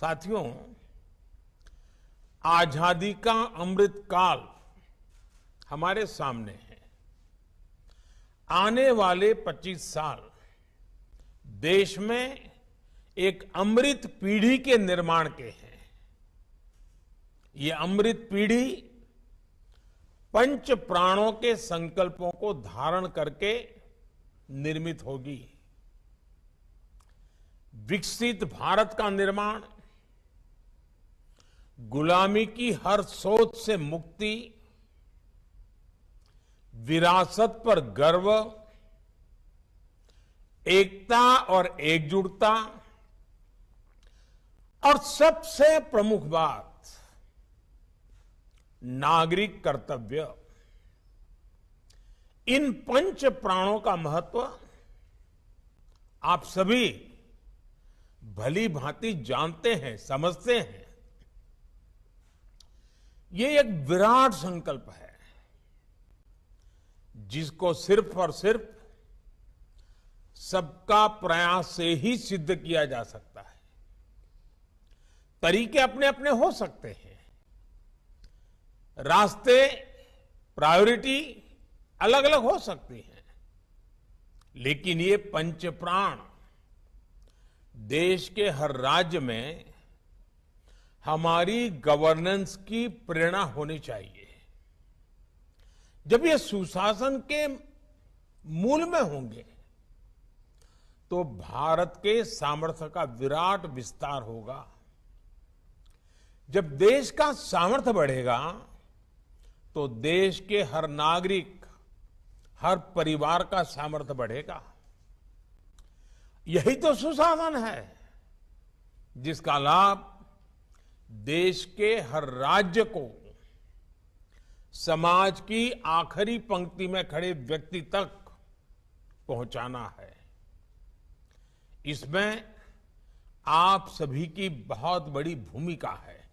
साथियों आजादी का अमृत काल हमारे सामने है आने वाले 25 साल देश में एक अमृत पीढ़ी के निर्माण के हैं ये अमृत पीढ़ी पंच प्राणों के संकल्पों को धारण करके निर्मित होगी विकसित भारत का निर्माण गुलामी की हर सोच से मुक्ति विरासत पर गर्व एकता और एकजुटता और सबसे प्रमुख बात नागरिक कर्तव्य इन पंच प्राणों का महत्व आप सभी भली भांति जानते हैं समझते हैं ये एक विराट संकल्प है जिसको सिर्फ और सिर्फ सबका प्रयास से ही सिद्ध किया जा सकता है तरीके अपने अपने हो सकते हैं रास्ते प्रायोरिटी अलग अलग हो सकती हैं लेकिन ये पंच प्राण देश के हर राज्य में हमारी गवर्नेंस की प्रेरणा होनी चाहिए जब ये सुशासन के मूल में होंगे तो भारत के सामर्थ्य का विराट विस्तार होगा जब देश का सामर्थ्य बढ़ेगा तो देश के हर नागरिक हर परिवार का सामर्थ्य बढ़ेगा यही तो सुशासन है जिसका लाभ देश के हर राज्य को समाज की आखिरी पंक्ति में खड़े व्यक्ति तक पहुंचाना है इसमें आप सभी की बहुत बड़ी भूमिका है